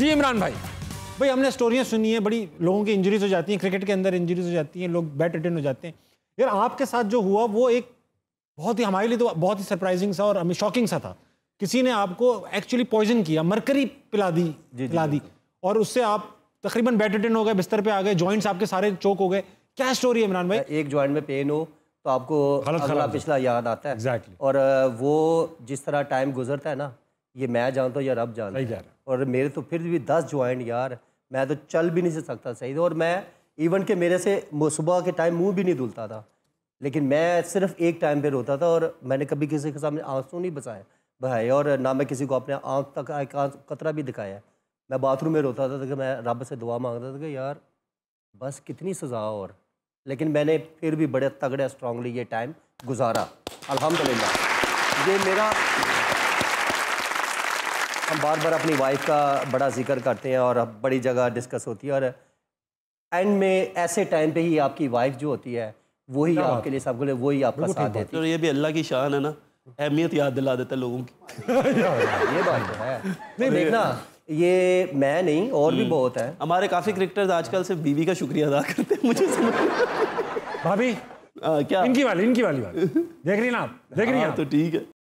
जी इमरान भाई भाई हमने स्टोरियाँ सुनी है बड़ी लोगों की इंजरीज हो जाती हैं क्रिकेट के अंदर इंजरीज हो जाती हैं लोग बैट अटेंड हो जाते हैं यार आपके साथ जो हुआ वो एक बहुत ही हमारे लिए तो बहुत ही सरप्राइजिंग सा और हमें शॉकिंग सा था किसी ने आपको एक्चुअली पॉइजन किया मरकरी पिला दी जी, पिला दी और उससे आप तकरीबन बैट अटेंड हो गए बिस्तर पे आ गए जॉइंट्स आपके सारे चौक हो गए क्या स्टोरी है इमरान भाई एक जॉइंट में पेन हो तो आपको पिछला याद आता है और वो जिस तरह टाइम गुजरता है ना ये मैं जानता हूँ या रब जानता है और मेरे तो फिर भी दस ज्वाइंट यार मैं तो चल भी नहीं सकता सही तो, और मैं इवन के मेरे से सुबह के टाइम मुंह भी नहीं धुलता था लेकिन मैं सिर्फ एक टाइम पे रोता था और मैंने कभी किसी के सामने आंसू नहीं बसाए बहाए और ना मैं किसी को अपने आँख तक एक कतरा भी दिखाया मैं बाथरूम में रोता था कि तो मैं रब से दुआ मांगता था कि यार बस कितनी सज़ा और लेकिन मैंने फिर भी बड़े तगड़े स्ट्रांगली ये टाइम गुजारा अलहमदिल्ला ये मेरा हम बार बार अपनी वाइफ का बड़ा जिक्र करते हैं और बड़ी जगह डिस्कस होती है और एंड में ऐसे टाइम पे ही आपकी वाइफ जो होती है वही आपके लिए सब बोले वही आपका साथ देती है ये भी अल्लाह की शान है ना अहमियत याद दिला देता है लोगों की ये बात तो है नहीं देखना ये मैं नहीं और भी हम्म। बहुत है हमारे काफ़ी क्रिकेटर्स आजकल सिर्फ बीवी का शुक्रिया अदा करते हैं मुझे भाभी क्या इनकी वाली इनकी वाली देख रही ना आप देख रही हाँ, तो ठीक है